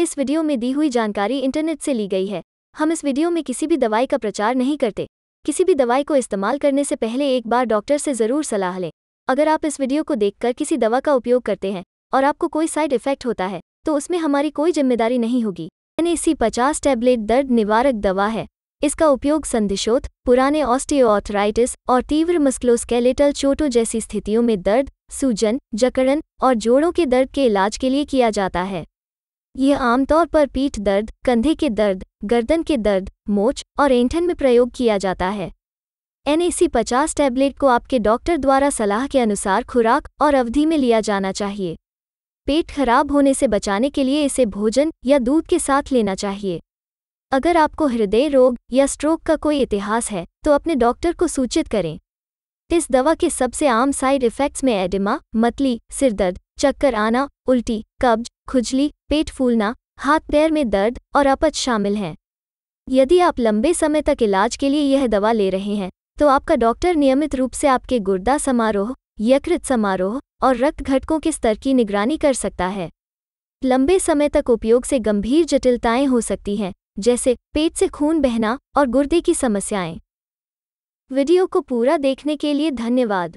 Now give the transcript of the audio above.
इस वीडियो में दी हुई जानकारी इंटरनेट से ली गई है हम इस वीडियो में किसी भी दवाई का प्रचार नहीं करते किसी भी दवाई को इस्तेमाल करने से पहले एक बार डॉक्टर से ज़रूर सलाह लें अगर आप इस वीडियो को देखकर किसी दवा का उपयोग करते हैं और आपको कोई साइड इफेक्ट होता है तो उसमें हमारी कोई जिम्मेदारी नहीं होगी एन एसी पचास टैबलेट दर्द निवारक दवा है इसका उपयोग संधिशोथ पुराने ऑस्टियोआर्थराइटिस और तीव्र मस्क्लोस्केलेटल चोटों जैसी स्थितियों में दर्द सूजन जकड़न और जोड़ों के दर्द के इलाज के लिए किया जाता है ये आमतौर पर पीठ दर्द कंधे के दर्द गर्दन के दर्द मोच और ऐंठन में प्रयोग किया जाता है एनएसी 50 पचास टैबलेट को आपके डॉक्टर द्वारा सलाह के अनुसार खुराक और अवधि में लिया जाना चाहिए पेट खराब होने से बचाने के लिए इसे भोजन या दूध के साथ लेना चाहिए अगर आपको हृदय रोग या स्ट्रोक का कोई इतिहास है तो अपने डॉक्टर को सूचित करें इस दवा के सबसे आम साइड इफ़ेक्ट्स में एडिमा मतली सिरदर्द चक्कर आना उल्टी कब्ज खुजली पेट फूलना हाथ पैर में दर्द और अपच शामिल हैं यदि आप लंबे समय तक इलाज के लिए यह दवा ले रहे हैं तो आपका डॉक्टर नियमित रूप से आपके गुर्दा समारोह यकृत समारोह और रक्त घटकों के स्तर की निगरानी कर सकता है लंबे समय तक उपयोग से गंभीर जटिलताएं हो सकती हैं जैसे पेट से खून बहना और गुर्दे की समस्याएं वीडियो को पूरा देखने के लिए धन्यवाद